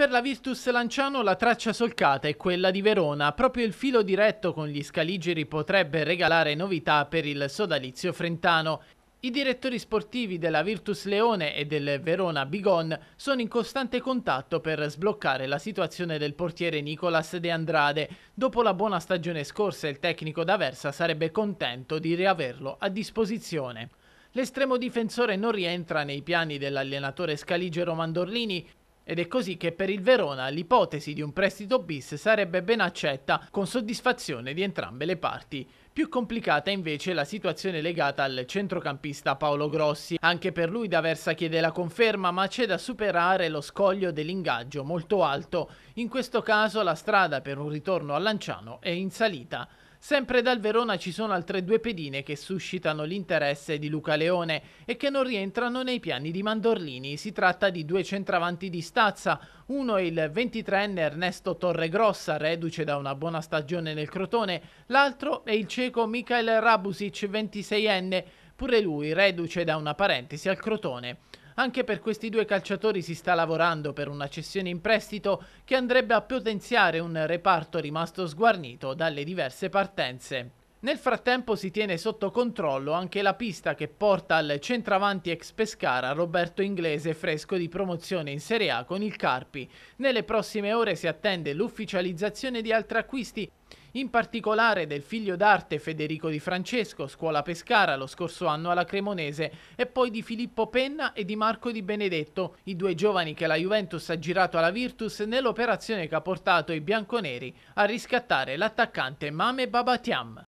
Per la Virtus Lanciano la traccia solcata è quella di Verona, proprio il filo diretto con gli scaligeri potrebbe regalare novità per il sodalizio frentano. I direttori sportivi della Virtus Leone e del Verona Bigon sono in costante contatto per sbloccare la situazione del portiere Nicolas De Andrade. Dopo la buona stagione scorsa il tecnico d'Aversa sarebbe contento di riaverlo a disposizione. L'estremo difensore non rientra nei piani dell'allenatore scaligero Mandorlini, ed è così che per il Verona l'ipotesi di un prestito bis sarebbe ben accetta con soddisfazione di entrambe le parti. Più complicata invece la situazione legata al centrocampista Paolo Grossi. Anche per lui D'Aversa chiede la conferma, ma c'è da superare lo scoglio dell'ingaggio molto alto. In questo caso la strada per un ritorno a Lanciano è in salita. Sempre dal Verona ci sono altre due pedine che suscitano l'interesse di Luca Leone e che non rientrano nei piani di Mandorlini. Si tratta di due centravanti di stazza, uno è il 23enne Ernesto Torregrossa, reduce da una buona stagione nel Crotone, l'altro è il cieco Mikhail Rabusic, 26enne, pure lui reduce da una parentesi al Crotone. Anche per questi due calciatori si sta lavorando per una cessione in prestito che andrebbe a potenziare un reparto rimasto sguarnito dalle diverse partenze. Nel frattempo si tiene sotto controllo anche la pista che porta al centravanti ex Pescara Roberto Inglese fresco di promozione in Serie A con il Carpi. Nelle prossime ore si attende l'ufficializzazione di altri acquisti, in particolare del figlio d'arte Federico Di Francesco, scuola Pescara lo scorso anno alla Cremonese, e poi di Filippo Penna e di Marco Di Benedetto, i due giovani che la Juventus ha girato alla Virtus nell'operazione che ha portato i bianconeri a riscattare l'attaccante Mame Babatiam.